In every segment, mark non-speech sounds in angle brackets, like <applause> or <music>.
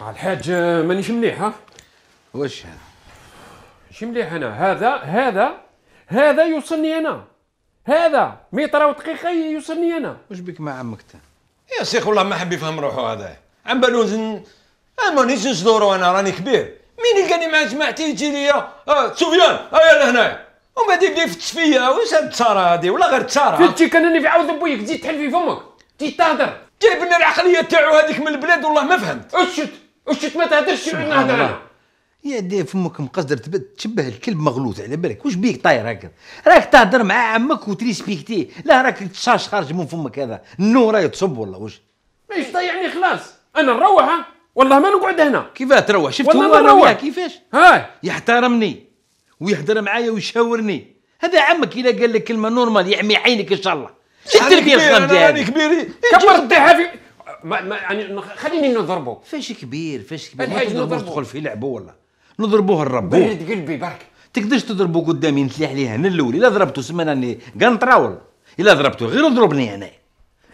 آه، الحاج آه، مانيش مليح ها واش هذا شي مليح انا هذا هذا هذا يوصلني انا هذا ميطره ودقيقه يوصلني انا واش بك مع عمك يا شيخ والله ما حب يفهم روحو هذا عم بالوزن انا مانيش نصدرو انا راني كبير مين يلقاني مع جماعتي يجي ليا آه سفيان هيا آه، لهنايا وما بعد يبدا فتش فيا واش هاد التارة هادي ولا غير التارة فتيك انا اللي في عاود بويك تزيد تحل في فمك تزيد تهضر جايب لنا العقلية تاعو هذيك من البلاد والله ما فهمت اشت اشت ما تهدرش نهضر انا يا دي فمك مقصدر تبد تشبه الكلب مغلوط على بالك واش بيك طاير هكا راك تهضر مع عمك وتريسبيكتيه لا راك تشاش خارج من فمك هذا النور راهي تصب والله واش ما ضيعني خلاص انا نروح والله ما نقعد هنا كيفاه تروح شفت هو نروح كيفاش هاي يحترمني ويهدر معايا ويشاورني هذا عمك الا قال لك كلمه نورمال يعمي عينك ان شاء الله الخام ديالي انا كبير كبر الضحى في ما ما يعني خليني نضربه فاش كبير فاش كبير ما تضربوش تدخل في لعبه والله نضربوه الرب برد قلبي برك تقدرش تضربه قدامي نتلي ليه هنا الاول الا ضربته سما راني قنطراول الا ضربته غير اضربني هنايا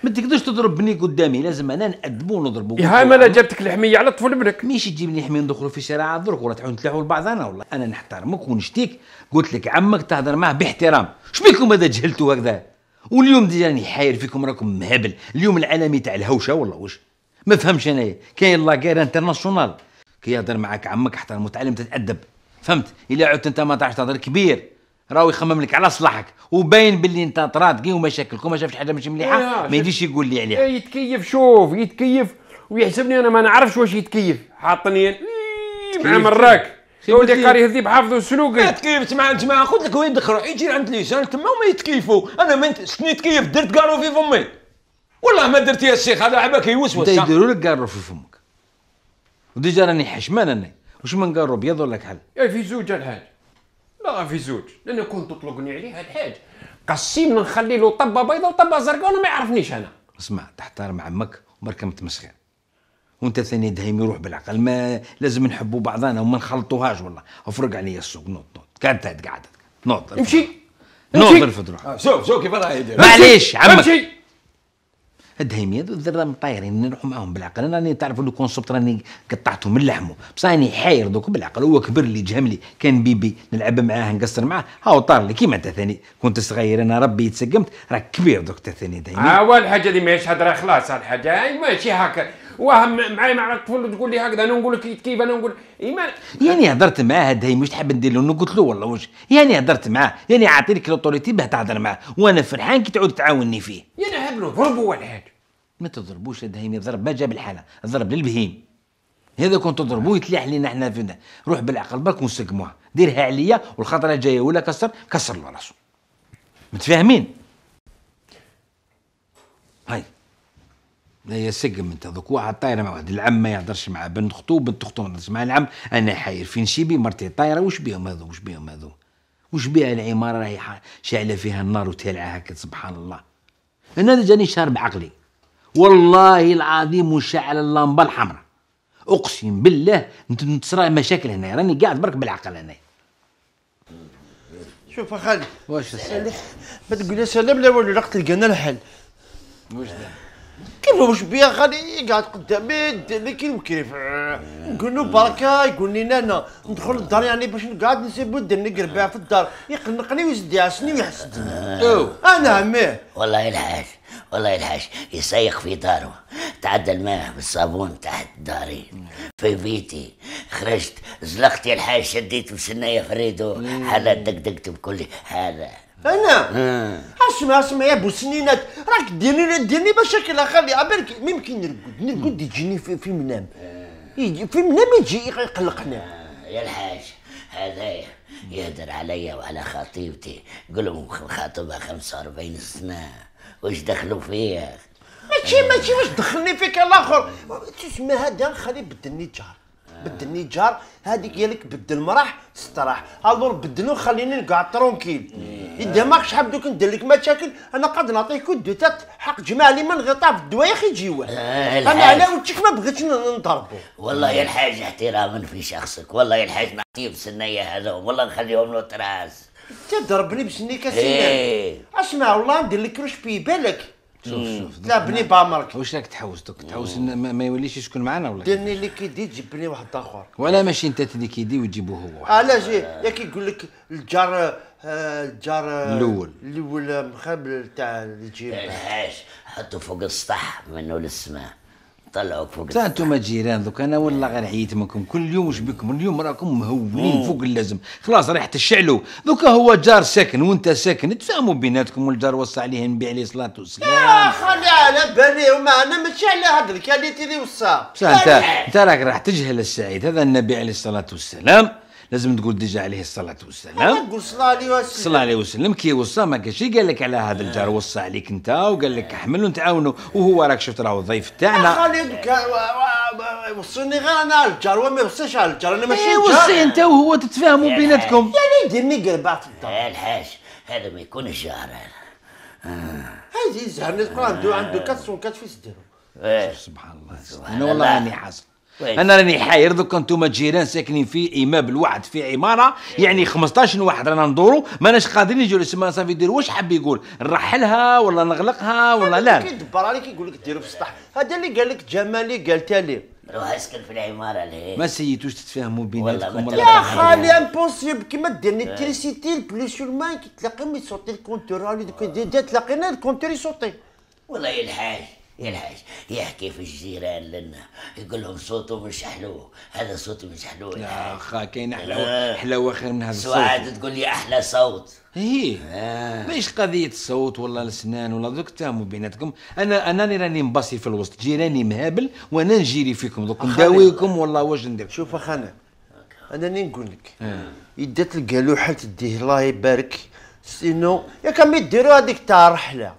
ما تقدرش تضرب بني قدامي لازم انا نأدبو ونضربو ايهام انا جبتك الحميه على طفل ابنك ماشي تجيبني حميه ندخلوا في شارع درك ولا تعاون تلاحوا لبعضنا والله انا نحترمك ونشتيك قلت لك عمك تهضر معاه باحترام اش بيكم هذا جهلتوا هكذا واليوم راني حاير فيكم راكم مهبل اليوم العالمي تاع الهوشه والله واش ما فهمش انايا كاين لا غير انترناسيونال كي يهضر معاك عمك احترمه تعلم تتادب فهمت الا عدت انت ما تعرفش تهضر كبير راهو يخمم لك على صلاحك وباين باللي انت كي ومشاكلك وما شافش حاجه مش مليحه ما يجيش يقول لي عليها إيه، يتكيف شوف يتكيف ويحسبني انا ما نعرفش واش يتكيف حاطني إيه، مع مراك ولدي قاري هذي بحافظه سلوكي ما تكيفش مع انت ما قلت لك وين دخلوا يجي عند لي جان تما وما يتكيفوا انا ما شنو نتكيف درت قارو في فمي والله ما درت يا الشيخ هذا عباك يوسوس انت يديروا لك قارو في فمك وديجا راني حشمان انا واش من قارو بيض ولا كحل إيه، في زوج الحاج باغا في زوج لان كنت تطلقني عليه هاد الحاج قسيم نخلي له طبه بيضاء وطبه زرقاء وانا ما يعرفنيش انا اسمع تحترم عمك وبركه ما تمسخر وانت ثاني دهيم يروح بالعقل ما لازم نحبوا بعضنا وما نخلطوهاش والله افرق عليا السوق نوض نوض كانت قعدت نوض امشي نوض الفضروح آه، شوف شوف كيف راه يدير معليش عمك امشي الدهيميه هذو الذره مطايرين نروحوا معاهم بالعقل انا راني تعرفوا لو كونسبت راني قطعته من لحمه بصح راني حاير دوك بالعقل هو كبر لي جهم لي كان بيبي نلعب معاه نقصر معاه هاو طار لي كيما انت ثاني كنت صغير انا ربي يتسقمت راك كبير دوك انت ثاني دهيميه اه والحاجه اللي ماهيش هضره خلاص الحاجه ماشي هكا واهم معايا مع الطفل تقول لي هكذا انا نقول لك كيف انا نقول إيمان يعني هضرت معاه هذا مش تحب ندير له قلت له والله واش يعني هضرت معاه يعني عاطي لك لوطوريتي باه تهضر معاه وانا فرحان كي تعود تعاوني فيه يعني له ضربه ولا حاجه ما تضربوش هذا هيمي ضرب ما جاب الحاله ضرب للبهيم هذا كون تضربوه يتلاح لينا حنا فينا روح بالعقل برك ونسقموها ديرها عليا والخطره الجايه ولا كسر كسر له راسه متفاهمين هاي هي سجن انت تذوق واحد طايره مع واحد العم ما يهضرش مع بنت خطو بنت خطو ما يهضرش مع العم انا حاير فين شيبي مرتي طايره واش بيهم هذو واش بيهم هذو واش بيها العماره راهي شاعله فيها النار وتالعه هكا سبحان الله انا جاني شهر بعقلي والله العظيم وشعل اللمبه الحمراء اقسم بالله تصرى مشاكل هنا راني قاعد برك بالعقل هنا شوف اخي واش ما تقول سلام لا والو لقيت لقينا الحل واش ده كيف واش بيا غادي قاعد قدامي اللي كيف كيف نقول له بركه يقول لي نانا ندخل للدار يعني باش نقعد نسيب الدن نقربع في الدار يقنقني ويزد يعسني ويحسدني انا عميه والله الحاج والله الحاج يسيق في داره تعدى الماء بالصابون تحت داري في بيتي خرجت يا الحاج شديت بسناية في الريدو حالة دق دقت بكلي هذا انا اسمع اسمع يا بو سنينات راك ديرني ديرني بشكل اخر عبالك ممكن نرقد نرقد يجيني في, في منام في آه. منام يجي يقلقنا آه، يا الحاج هذايا يهدر عليا وعلى خطيبتي قول لهم خاطبها 45 سنه واش دخلوا فيا ماشي آه. ماشي واش دخلني فيك الاخر تسمى هذا خلي بدلني جار بدلني جار هذيك قالك بدل مرح استراح الور بدلو خليني نقعد ترونكيل اذا ما راكش حبدوك دوك ندير لك مشاكل انا قد نعطيك كود تات حق جماعه اللي من غطاء في الدواء يخي يجيوه آه انا على وجهك ما بغيتش نضربو والله يا الحاج احتراما في شخصك والله يا الحاج نعطيه بسنيه هذوم والله نخليهم له تراس تضربني ضربني بسنيك إيه. اسمع والله ندير لك روش في بالك شوف شوف بني بامرك واش راك تحوس دوك تحوس ما يوليش يسكن معنا ولا ديرني اللي كيدي تجيب لي واحد اخر ولا ماشي انت اللي كيدي وتجيبو هو آه، جي يا كيقول لك الجار آه، الجار آه، الاول الاول مخبل تاع الجيب الحاج حطو فوق السطح منو للسماء طلعوك فوق الساحه انتم جيران دوك انا والله غير عييت منكم كل يوم واش بكم اليوم راكم مهولين فوق اللازم خلاص ريحه الشعلو دوك هو جار ساكن وانت ساكن تفاهموا بيناتكم والجار وصى عليه النبي عليه الصلاه والسلام يا خلي على بالي وما انا ماشي على هذا الكاليتي اللي وصى بصح انت انت راك راح تجهل السعيد هذا النبي عليه الصلاه والسلام لازم تقول ديجا عليه الصلاه والسلام تقول صلى الله عليه وسلم صلى الله عليه وسلم كي وصى ما كانش قال لك على هذا الجار وصى عليك انت وقال لك احمل ونتعاونوا وهو راك شفت راهو الضيف تاعنا خالد وصيني غير انا على الجار وما يوصيش على الجار انا ماشي إيه، الجار وصي انت وهو تتفاهموا بيناتكم يعني يا في مي قربات الحاج هذا ما يكونش جار هذا عزيز اللي عنده عنده كاس وكاس في صدره إيه. سبحان الله انا والله راني حاصل وي. طيب. انا راني حاير دوك انتم جيران ساكنين في ايمابل الواحد في عماره إيه. يعني 15 واحد رانا ندورو ماناش قادرين نجيو سما صافي دير واش حاب يقول نرحلها ولا نغلقها ولا لا كيدبر عليك يقول لك ديرو في السطح هذا اللي قال لك جمال اللي قالتها ليه روح اسكن في العماره ليه ما سيتوش تتفاهموا بيناتكم يا خالي امبوسيبل كيما دير الكتريسيتي البليسيون ماي مي سوتي الكونتور تلاقينا الكونتور يسوتي والله الحاج يا يحكي في الجيران لنا يقول لهم صوته مش حلو هذا صوته مش حلو لا اخا كاين حلو آه. حلو خير من هذا الصوت سعاد تقول لي احلى صوت ايه آه. ماهيش قضيه الصوت ولا الاسنان ولا دوك تاموا بيناتكم انا انا اللي راني مباصي في الوسط جيراني مهابل وانا نجيري فيكم دوك نداويكم والله واش ندير شوف اخانا انا اللي نقول لك يدات آه. القالوحه تديه الله يبارك سينو يا ما يديروا هذيك تاع رحله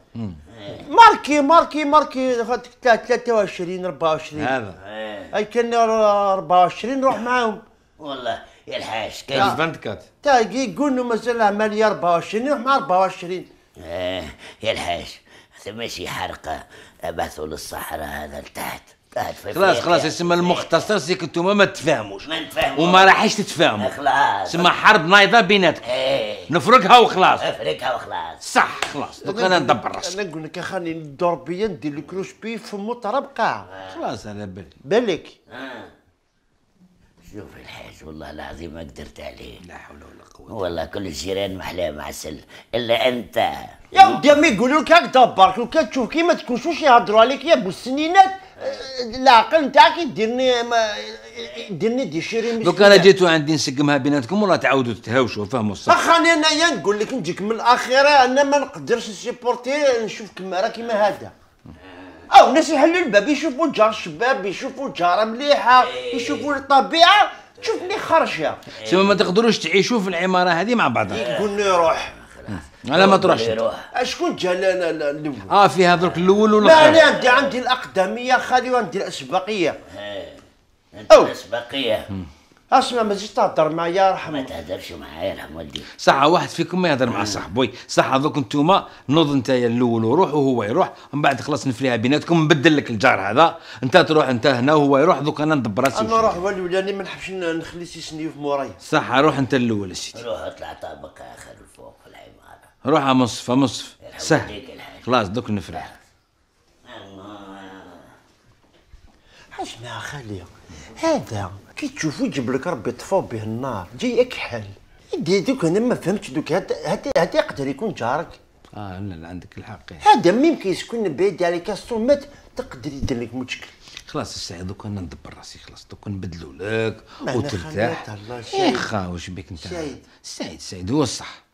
ماركي ماركي ماركي 23 24 هذا إيه. اي كان 24 روح معاهم والله يا الحاج كاين 24 تا يقول يقولوا مازال عمليه 24 نروح مع 24 اه يا الحاج ماشي حرقه ابعثوا للصحراء هذا لتحت خلاص خلاص يعني. اسم المختصر سيك انتوما ما تفاهموش ما نتفاهموش وما راحش تتفاهموا آه، خلاص اسم حرب نايضه بيناتكم ايه نفركها وخلاص نفرقها وخلاص صح خلاص دوك انا ندبر راسي انا نقول لك خاني ندور بيا ندير الكروش بي في مطرب قاع آه. خلاص انا بالي بالك آه. شوف الحاج والله العظيم ما قدرت عليه لا حول ولا قوة والله كل الجيران محلاه معسل الا انت يا ودي ما يقولوا لك هكذا برك وكتشوف كيما تكون شوش يهضروا عليك يا بو السنينات العقل نتاعك ديرني ديرني دي شيرين دوك انا جيتو عندي نسقمها بيناتكم ولا تعاودوا تتهاوشوا فهموا الصح انا انايا نقول لك نجيك من الاخيره انا ما نقدرش نسيبورتي نشوف كما راه كيما هذا او الناس يحلوا الباب يشوفوا الجار الشباب يشوفوا الجاره مليحه يشوفوا الطبيعه تشوفني خرجه سما ما تقدروش تعيشوا في العماره هذه مع بعضها يقول روح على ما تروحش اشكون جا الاول اه في درك الاول ولا لا انا عندي عندي الاقدميه خالي وعندي الاسبقيه انت إيه، الاسبقيه اسمع ما تجيش تهضر معايا رحم ما تهضرش معايا رحم والديك صح واحد فيكم ما يهضر مع صاحبوي صح هذوك انتوما نوض انت الاول وروح وهو يروح ومن بعد خلاص نفليها بيناتكم نبدل لك الجار هذا انت تروح انت هنا وهو يروح دوك انا ندبر راسي انا روح والو ما نحبش نخلي سيسني في موراي صح روح انت الاول سيدي روح اطلع طابق اخر الفوق روح على مصف مصف سهل خلاص دوك نفرح اسمع آه. خالي هذا كي تشوفو يجيب لك ربي طفو به النار جاي اكحل يدي دوك انا ما فهمتش دوك هذا هذا يقدر يكون جارك اه لا لا عندك الحق هذا ميم كيسكن بعيد عليك 100 مات تقدر يدير لك مشكل خلاص الساعه دوك انا ندبر راسي خلاص دوك نبدلو لك وترتاح يا خا واش بك انت سعيد سعيد سعيد هو الصح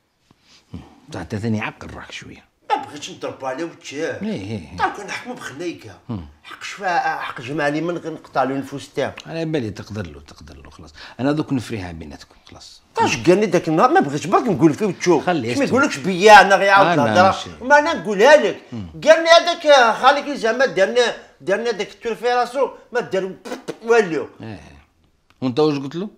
حتى ثاني عقل راك شويه ما بغيتش نضرب على وجهه ايه, إيه،, إيه. طالك طيب نحكم بخنايكه حق شفاء حق جمالي من نقطع له النفوس تاعو على بالي تقدر له تقدر له خلاص انا دوك نفريها بيناتكم خلاص طاش طيب قالني ذاك النهار ما بغيتش برك نقول فيه وتشوف خليه ما يقولكش بيا انا غيعاود الهضره ما انا نقولها لك قال لي هذاك خالك زعما دارنا دارنا هذاك التور في راسو ما دار والو ايه وانت واش قلت له؟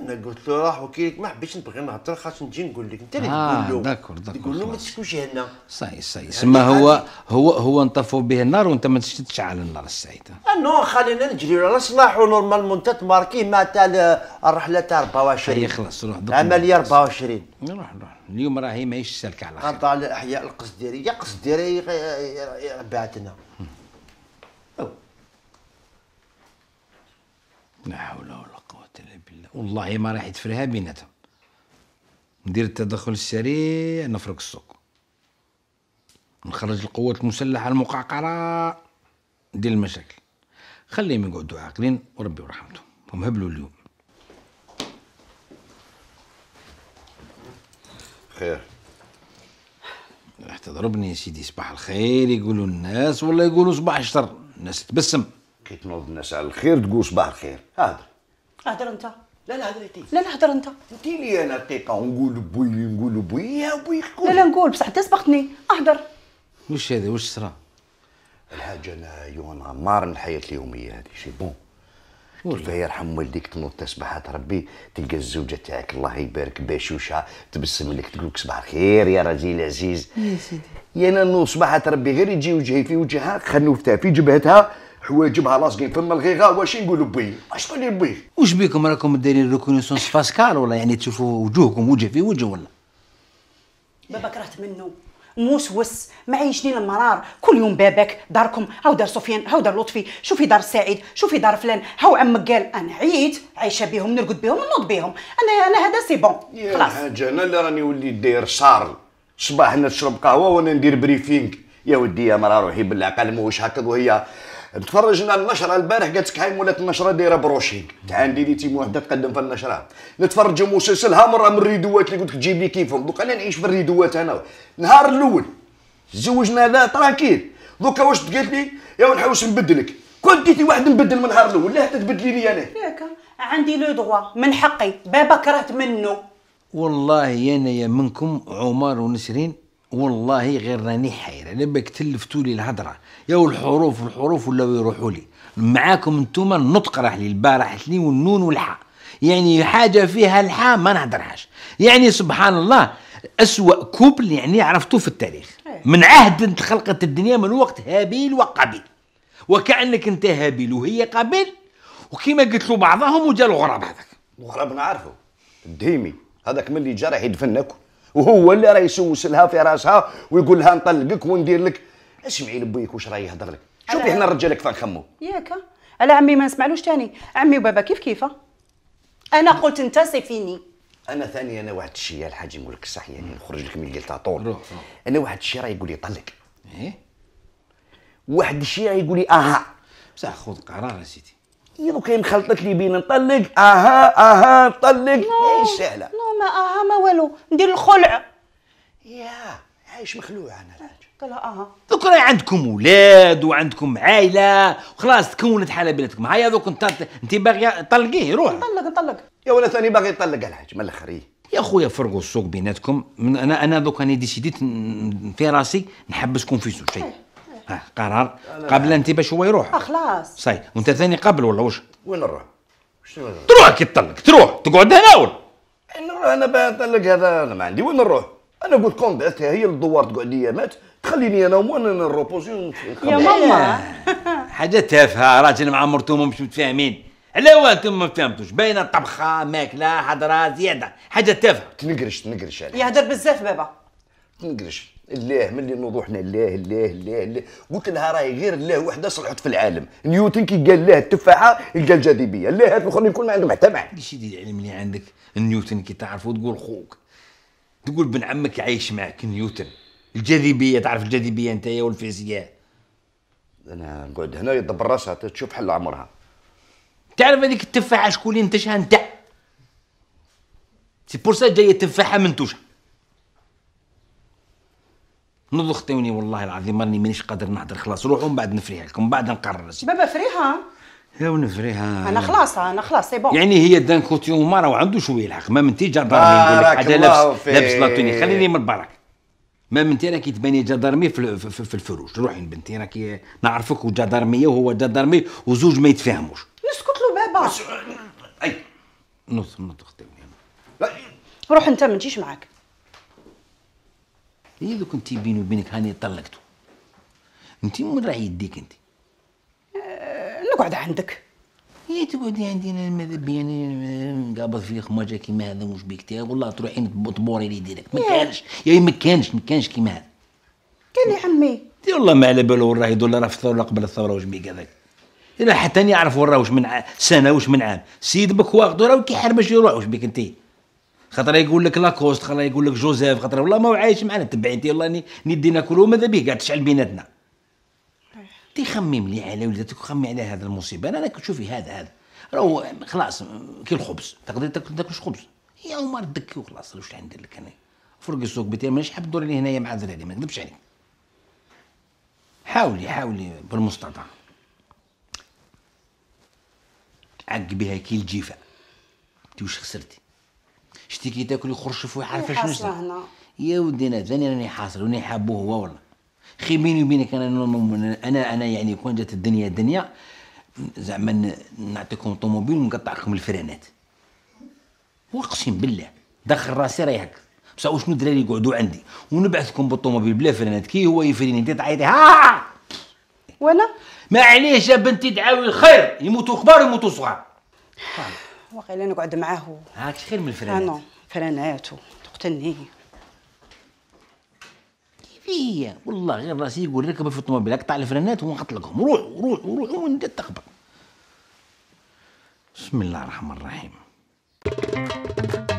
انا قلت له راح وكيلك ما حبيتش نبغي نهضر خاطر نجي نقول لك انت اللي آه، تقول له داكور داكور تقول له ما تسكوش هنا صحيح صحيح يعني سما هو هو هو نطفوا به النار وانت ما تشتتش على النار السعيده آه، نو خلينا نجري على صلاح ونورمالمون انت تماركيه مع تاع آه، الرحله تاع 24 اي خلاص روح عمليه 24 نروح نروح اليوم راهي ماهيش سالكه على خير على الاحياء القصديريه قصديريه بعتنا لا حول ولا والله ما راح يتفرها بيناتهم ندير التدخل السريع نفرق السوق نخرج القوات المسلحة المقعقرة ندير المشاكل خليهم يقعدوا عاقلين وربي ورحمتهم هم هبلوا اليوم خير راح تضربني يا سيدي صباح الخير يقولوا الناس ولا يقولوا صباح الشر الناس تبسم كي تنوض الناس على الخير تقول صباح الخير هذا اهدر انت لا لا هضري انت لا لا هضر انت انت لي انا دقيقه نقول بوي نقول بوي يا بوي لا لا نقول بصح انت سبقتني اهضر واش هذا واش صرا الحاجه انا يونا مار من الحياه اليوميه هذه شي بون كيف يرحم والديك تنوض تصبحات ربي تلقى الزوجه تاعك الله يبارك باشوشه تبسم لك تقول لك صباح الخير يا رجل العزيز يا سيدي يا نانو صباح ربي غير يجي وجهي في وجهها خنوفتها في جبهتها حوايج مع لاصقين فما الغيغا واش نقولوا بيه اش تقول بي بيه واش بيكم راكم دايرين ريكونيسونس فاسكال ولا يعني تشوفوا وجوهكم وجه في وجه ولا بابا كرهت منه موسوس ما عيشني المرار كل يوم بابك داركم هاو دار سفيان هاو دار لطفي شوفي دار سعيد شوفي دار فلان هاو عمك قال انا عييت عايشه بهم نرقد بهم نوض بهم انا انا هذا سي بون خلاص حاجه انا اللي راني وليت داير شارل صباح نشرب قهوه وانا ندير بريفينغ يا ودي يا مرا روحي بالعقل موش هكذا وهي تفرجنا النشره البارح قالت لك هاي ولات النشره دايره بروشينغ تاع عندي تيم واحده تقدم في النشره نتفرجوا ها مره من الريدوات اللي قلت لك جيب لي كيفهم دوك انا نعيش في الريدوات انا نهار الاول تزوجنا هذا ترانكيل دوكا واش قالت لي يا نحوس نبدلك كون ديتي واحد نبدل من نهار الاول لا تبدلي لي انا ياك عندي لو دغوا من حقي بابا كرهت منه والله انا يا منكم عمر ونسرين والله غير راني حاير على بالك تلفتوا لي الهضره يا الحروف والحروف ولاو يروحوا لي معاكم انتم النطق راح لي البارح لي والنون والحاء يعني حاجه فيها الحاء ما نهدرهاش يعني سبحان الله أسوأ كوبل يعني عرفتوه في التاريخ إيه. من عهد خلقت الدنيا من وقت هابيل وقابيل وكأنك أنت هابيل وهي قابيل وكما قلت له بعضهم وجا الغراب هذاك الغراب نعرفه الدهيمي هذاك من اللي جا راح يدفن ناكل وهو اللي راه يسوس لها في راسها ويقول لها نطلقك وندير لك اسمعي لبيك واش راه يهضر لك شوفي حنا الرجال كيف نخمو ياك على عمي ما نسمعلوش تاني عمي وبابا كيف كيفه انا قلت انت سي فيني انا ثاني انا واحد الشيء الحاج نقول لك صح يعني نخرج لك من طول انا واحد الشيء راه يقول لي طلق ايه واحد الشيء راه يقول لي اها بصح خذ قرار سيدي يلو دوكا خلطت لي بين نطلق اها اها نطلق ايش سهله نو ما اها ما والو ندير الخلع يا عايش مخلوع انا الحاج قال اها دوك راهي عندكم ولاد وعندكم عائله وخلاص تكونت حاله بيناتكم هيا دوك انت انت باغي طلقيه روح نطلق نطلق يا ولا ثاني باغي يطلق الحاج من الاخر يا خويا فرقوا السوق بيناتكم انا انا دوك راني ديسيديت في راسي نحبسكم في سوشي اه قرار قبل انت باش هو يروح اه خلاص صحيح وانت ثاني قبل ولا واش وين نروح تروح كي تطلق تروح تقعد هنا ولا إيه، نروح انا بنطلق هذا انا ما عندي وين نروح انا قلت لكم بعثتها هي للدوار تقعد لي مات تخليني انا وانا نروبوزي يا ماما <laughs> حاجه تافهه راجل مع مرتو مش متفاهمين علاه انتم ما فهمتوش باينه طبخه ماكله حضره زياده حاجه تافهه تنقرش تنقرش عليها يهدر بزاف بابا تنقلش الله ملي نوضو الله الله الله الله قلت لها راهي غير الله وحده صلحت في العالم نيوتن كي قال له التفاحه يلقى الجاذبيه الله هاد الاخرين يكون ما عندهم حتى معنى ايش يدير العلم اللي عندك نيوتن كي تعرفو تقول خوك تقول بن عمك عايش معك نيوتن الجاذبيه تعرف الجاذبيه انت والفيزياء انا نقعد هنا يدبر راسها تشوف حل عمرها تعرف هذيك التفاحه شكون اللي نتشها انت سي بور سا جايه تفاحه منتوشه نضغطيوني والله العظيم راني مانيش قادر نهضر خلاص روحوا من بعد نفريها لكم من بعد نقرر بابا فريها يا ونفريها انا خلاص انا خلاص سي بون يعني هي دان كوتي وما راهو عنده شويه الحق ما منتي تيجا دارمي يقول لك حاجه لابس لابس لاتوني خليني من البرك ما منتي راكي تباني جدارمي في, في, في الفروج روحي بنتي راكي نعرفك وجدارمية وهو جدارمي وزوج ما يتفاهموش اسكت له بابا اي نص اختي روح انت ما نجيش معاك هي لو كنتي بيني وبينك هاني طلقته انت من راح يديك انت أه نقعد عندك هي إيه، تقعدي عندي انا ماذا بيا انا آه، نقابض في خماجه كيما هذا مش بيك تاعي والله تروحي تبوري لي ديريكت ما إيه. كانش يا ما كانش ما كانش كيما هذا كان يا عمي والله ما على بالو راه يدور راه في الثوره قبل الثوره واش بيك هذاك راه حتى يعرف وراه واش من عام سنه واش من عام سيد بك واخدو راه كيحرمش يروح واش بيك انتي خاطر يقول لك لاكوست خاطر يقول لك جوزيف خاطر والله ما هو عايش معنا تبعيتي والله ني ندي ناكل ماذا به قاعد تشعل بيناتنا خمم لي على ولادتك وخمي على هذا المصيبه انا راك شوفي هذا هذا راهو خلاص كي الخبز تقدر تاكل تاكلش خبز يا عمر دك وخلاص واش ندير لك انا فرق السوق بيتي مانيش حاب دوري هنايا مع الدراري ما نكذبش عليك حاولي حاولي بالمستطاع عقبيها كي الجيفه انت واش خسرتي شتي كي تاكل يخرج شوف ويعرف شنو هنا يا ودي انا ثاني راني حاصل وني حابه هو والله خي بيني وبينك انا انا انا يعني كون جات الدنيا الدنيا زعما نعطيكم طوموبيل ونقطع لكم الفرانات واقسم بالله داخل راسي راهي هكا بصح وشنو الدراري يقعدوا عندي ونبعثكم بالطوموبيل بلا فرانات كي هو يفريني انت تعيطي ها وانا ما يا بنتي دعاوي الخير يموتوا كبار يموتوا صغار <laughs> واقيلا نقعد معاه هاك خير من الفرانات انا آه، نو فرانات تقتلني كيفية والله غير راسي يقول ركب في الطوموبيل اقطع الفرانات ونحطلقهم روح روح روح وانت تخبر بسم الله الرحمن الرحيم